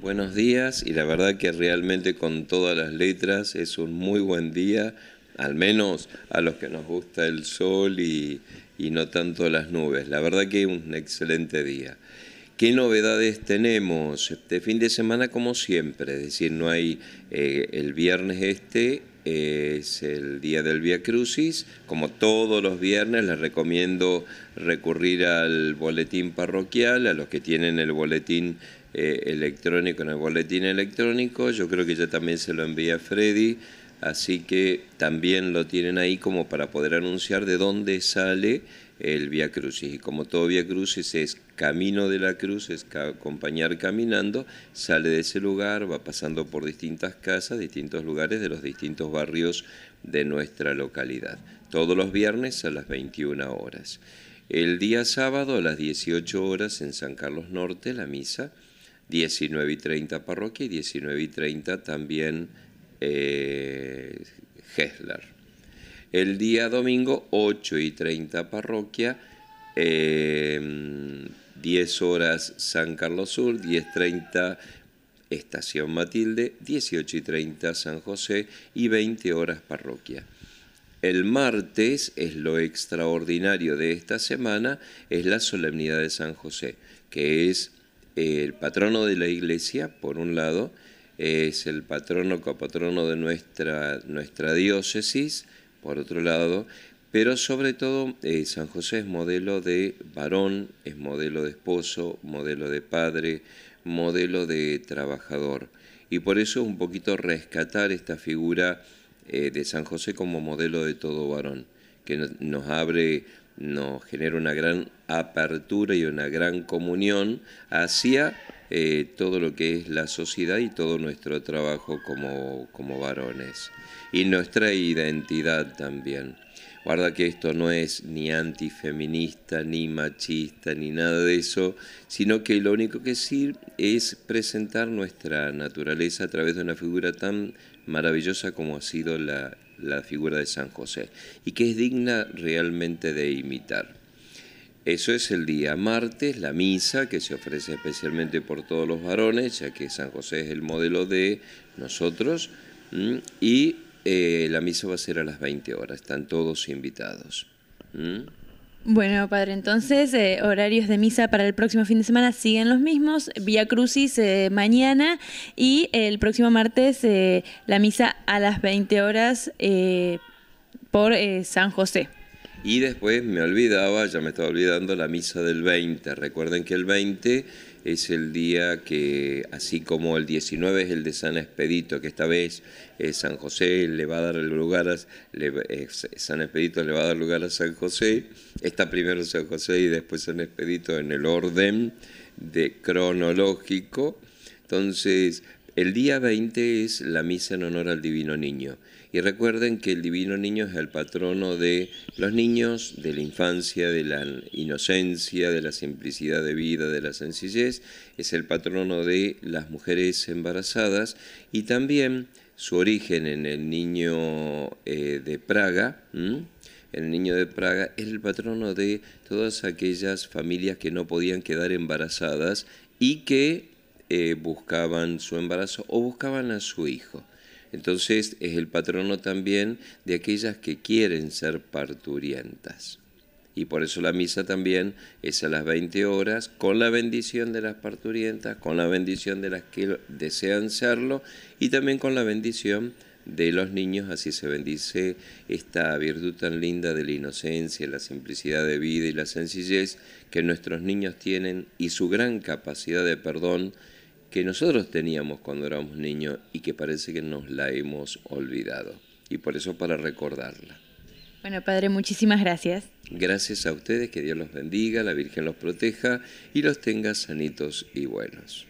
Buenos días y la verdad que realmente con todas las letras es un muy buen día, al menos a los que nos gusta el sol y, no tanto las nubes. La verdad que un excelente día. ¿Qué novedades tenemos? Este fin de semana como siempre, es decir, no hay eh, el viernes este, es el día del Via Crucis. Como todos los viernes, les recomiendo recurrir al boletín parroquial, a los que tienen el boletín eh, electrónico, en el boletín electrónico. Yo creo que ya también se lo envía Freddy, así que también lo tienen ahí como para poder anunciar de dónde sale el Via Crucis. Y como todo Via Crucis es camino de la cruz, es acompañar caminando, sale de ese lugar, va pasando por distintas casas, distintos lugares de los distintos barrios de nuestra localidad. Todos los viernes a las 21 horas. El día sábado a las 18 horas en San Carlos Norte, la misa. 19 y 30 parroquia y 19 y 30 también eh, El día domingo 8 y 30 parroquia, 10 em, horas San Carlos Sur, 10 30 Estación Matilde, 18 y 30 San José y 20 horas parroquia. El martes es lo extraordinario de esta semana, es la solemnidad de San José, que es el patrono de la iglesia, por un lado, es el patrono copatrono de nuestra, nuestra diócesis, por otro lado, pero sobre todo eh, San José es modelo de varón, es modelo de esposo, modelo de padre, modelo de trabajador. Y por eso un poquito rescatar esta figura eh, de San José como modelo de todo varón, que nos abre nos genera una gran apertura y una gran comunión hacia eh, todo lo que es la sociedad y todo nuestro trabajo como, como varones. Y nuestra identidad también. Guarda que esto no es ni antifeminista, ni machista, ni nada de eso, sino que lo único que sí es presentar nuestra naturaleza a través de una figura tan maravillosa como ha sido la la figura de San José y que es digna realmente de imitar. Eso es el día martes, la misa que se ofrece especialmente por todos los varones, ya que San José es el modelo de nosotros, y eh, la misa va a ser a las 20 horas, están todos invitados. Bueno, padre, entonces eh, horarios de misa para el próximo fin de semana siguen los mismos. Vía Crucis eh, mañana y el próximo martes eh, la misa a las 20 horas por San José. Y después me olvidaba, ya me estaba olvidando, la misa del 20. Recuerden que el 20 es el día que, así como el 19 es el de San Expedito, que esta vez eh, San José le va a dar lugar a, eh, San Expedito le va a dar lugar a San José, está primero San José y después San Expedito en el orden de cronológico. Entonces, el día 20 es la misa en honor al Divino Niño. Y recuerden que el Divino Niño es el patrono de los niños, de la infancia, de la inocencia, de la simplicidad de vida, de la sencillez. Es el patrono de las mujeres embarazadas y también su origen en el niño eh, de Praga. el niño de Praga, es el patrono de todas aquellas familias que no podían quedar embarazadas y que eh, buscaban su embarazo o buscaban a su hijo. Entonces es el patrono también de aquellas que quieren ser parturientas. Y por eso la misa también es a las 20 horas, con la bendición de las parturientas, con la bendición de las que desean serlo y también con la bendición de los niños, así se bendice esta virtud tan linda de la inocencia, la simplicidad de vida y la sencillez que nuestros niños tienen y su gran capacidad de perdón que nosotros teníamos cuando éramos niños y que parece que nos la hemos olvidado. Y por eso para recordarla. Bueno, Padre, muchísimas gracias. Gracias a ustedes, que Dios los bendiga, la Virgen los proteja y los tenga sanitos y buenos.